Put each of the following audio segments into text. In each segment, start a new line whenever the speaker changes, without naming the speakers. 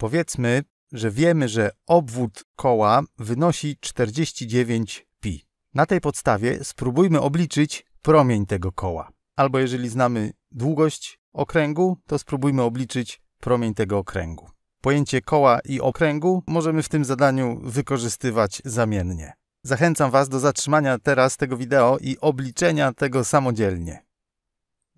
Powiedzmy, że wiemy, że obwód koła wynosi 49 pi. Na tej podstawie spróbujmy obliczyć promień tego koła. Albo jeżeli znamy długość okręgu, to spróbujmy obliczyć promień tego okręgu. Pojęcie koła i okręgu możemy w tym zadaniu wykorzystywać zamiennie. Zachęcam Was do zatrzymania teraz tego wideo i obliczenia tego samodzielnie.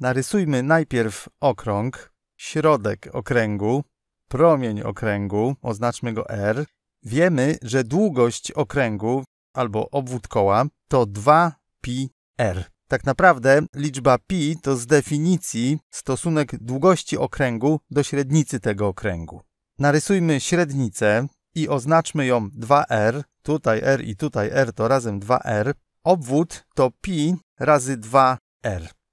Narysujmy najpierw okrąg, środek okręgu, promień okręgu, oznaczmy go R, wiemy, że długość okręgu albo obwód koła to 2πr. Tak naprawdę liczba pi to z definicji stosunek długości okręgu do średnicy tego okręgu. Narysujmy średnicę i oznaczmy ją 2r, tutaj r i tutaj r to razem 2r. Obwód to pi razy 2r.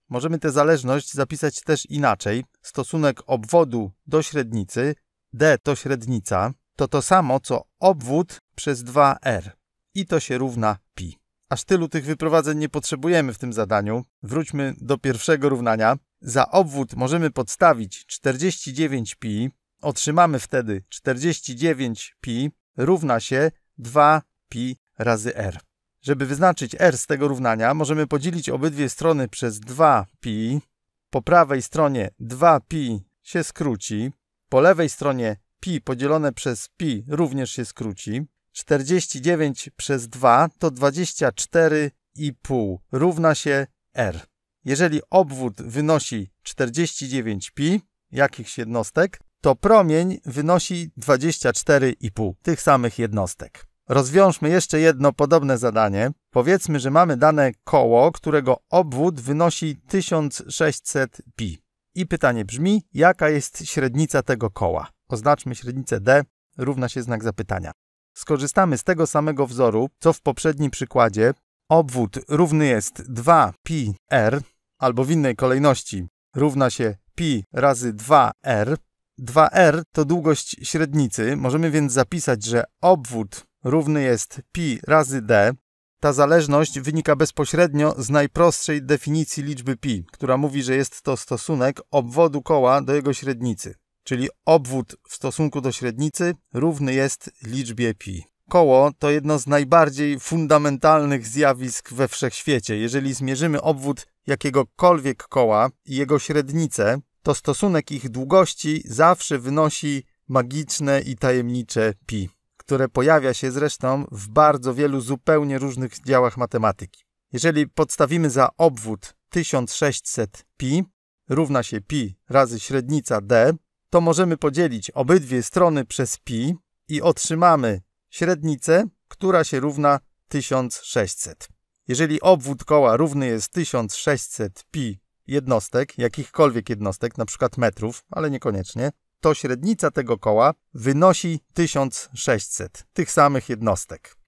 Możemy tę zależność zapisać też inaczej. Stosunek obwodu do średnicy D to średnica, to to samo co obwód przez 2R i to się równa pi. Aż tylu tych wyprowadzeń nie potrzebujemy w tym zadaniu. Wróćmy do pierwszego równania. Za obwód możemy podstawić 49pi. Otrzymamy wtedy 49pi równa się 2pi razy r. Żeby wyznaczyć r z tego równania, możemy podzielić obydwie strony przez 2pi. Po prawej stronie 2pi się skróci, po lewej stronie pi podzielone przez pi również się skróci. 49 przez 2 to 24,5 równa się r. Jeżeli obwód wynosi 49 pi jakichś jednostek, to promień wynosi 24,5 tych samych jednostek. Rozwiążmy jeszcze jedno podobne zadanie. Powiedzmy, że mamy dane koło, którego obwód wynosi 1600 pi. I pytanie brzmi, jaka jest średnica tego koła? Oznaczmy średnicę D równa się znak zapytania. Skorzystamy z tego samego wzoru, co w poprzednim przykładzie. Obwód równy jest 2πr, albo w innej kolejności równa się pi razy 2r. 2r to długość średnicy, możemy więc zapisać, że obwód równy jest pi razy d, ta zależność wynika bezpośrednio z najprostszej definicji liczby pi, która mówi, że jest to stosunek obwodu koła do jego średnicy, czyli obwód w stosunku do średnicy równy jest liczbie pi. Koło to jedno z najbardziej fundamentalnych zjawisk we wszechświecie. Jeżeli zmierzymy obwód jakiegokolwiek koła i jego średnicę, to stosunek ich długości zawsze wynosi magiczne i tajemnicze pi które pojawia się zresztą w bardzo wielu zupełnie różnych działach matematyki. Jeżeli podstawimy za obwód 1600pi równa się pi razy średnica d, to możemy podzielić obydwie strony przez pi i otrzymamy średnicę, która się równa 1600. Jeżeli obwód koła równy jest 1600 pi jednostek, jakichkolwiek jednostek, na przykład metrów, ale niekoniecznie, to średnica tego koła wynosi 1600 tych samych jednostek.